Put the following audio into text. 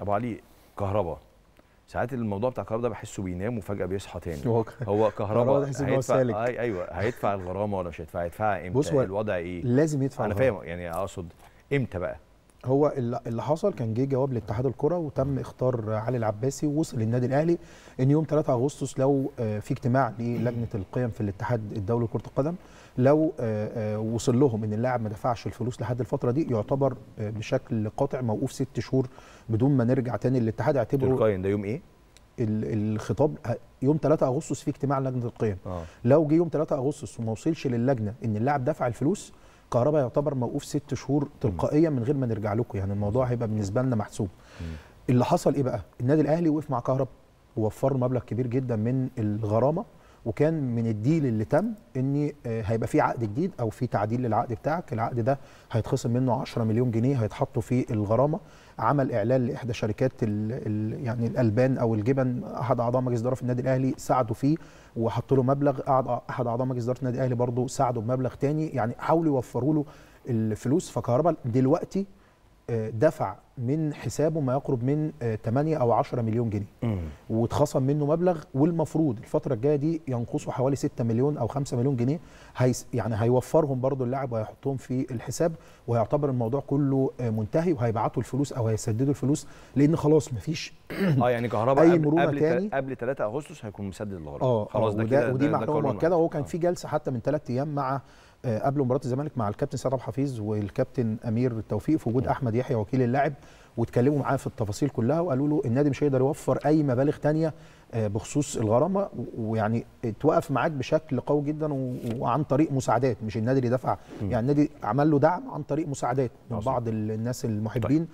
ابو علي كهرباء ساعات الموضوع بتاع الكهرباء ده بحسه بينام وفجاه بيصحى تاني هو كهرباء هيدفع سالك. آي ايوه هيدفع الغرامه ولا مش هيدفع هيدفع امتى الوضع ايه لازم يدفع انا فاهم يعني اقصد امتى بقى هو اللي حصل كان جه جواب لاتحاد الكره وتم اختار علي العباسي ووصل للنادي الاهلي ان يوم 3 اغسطس لو آه، في اجتماع للجنه القيم في الاتحاد الدولي لكره القدم لو آه، آه، وصل لهم ان اللاعب ما دفعش الفلوس لحد الفتره دي يعتبر بشكل قاطع موقوف ست شهور بدون ما نرجع تاني للاتحاد اعتبره تلقائيا ده يوم ايه؟ الخطاب يوم 3 اغسطس في اجتماع لجنه القيم آه. لو جه يوم 3 اغسطس وما وصلش للجنه ان اللاعب دفع الفلوس كهرباء يعتبر موقوف ست شهور تلقائيا من غير ما نرجع لكم يعني الموضوع هيبقى بالنسبه لنا محسوب اللي حصل ايه بقى النادي الاهلي وقف مع كهرباء ووفر مبلغ كبير جدا من الغرامه وكان من الديل اللي تم ان آه، هيبقى في عقد جديد او في تعديل للعقد بتاعك العقد ده هيتخصم منه 10 مليون جنيه هيتحطوا في الغرامه عمل اعلان لاحدى شركات الـ الـ يعني الالبان او الجبن احد اعضاء مجلس اداره النادي الاهلي ساعدوا فيه وحطوا له مبلغ احد اعضاء مجلس اداره النادي الاهلي برضه ساعدوا بمبلغ تاني يعني حاولوا يوفروا له الفلوس فكهرباء دلوقتي دفع من حسابه ما يقرب من 8 آه، او 10 مليون جنيه واتخصم منه مبلغ والمفروض الفتره الجايه دي ينقصه حوالي 6 مليون او 5 مليون جنيه هي يعني هيوفرهم برضو اللاعب وهيحطهم في الحساب وهيعتبر الموضوع كله آه، منتهي وهيبعتوا الفلوس او هيسددوا الفلوس لان خلاص مفيش اه يعني كهرباء اي مرونه قبل تاني قبل 3 اغسطس هيكون مسدد الغرض اه خلاص ده آه، كده ودي معلومه مؤكده وهو كان في جلسه حتى من 3 ايام مع آه، قبل مباراه الزمالك مع الكابتن سيد عبد الحفيظ والكابتن امير توفيق في وجود احمد يحيى وكيل اللاعب واتكلموا معاه في التفاصيل كلها وقالوا له النادي مش هيقدر يوفر اي مبالغ ثانيه آه، بخصوص الغرامه ويعني اتوقف معاك بشكل قوي جدا وعن طريق مساعدات مش النادي اللي دفع يعني النادي عمل له دعم عن طريق مساعدات من بعض الناس المحبين طيب.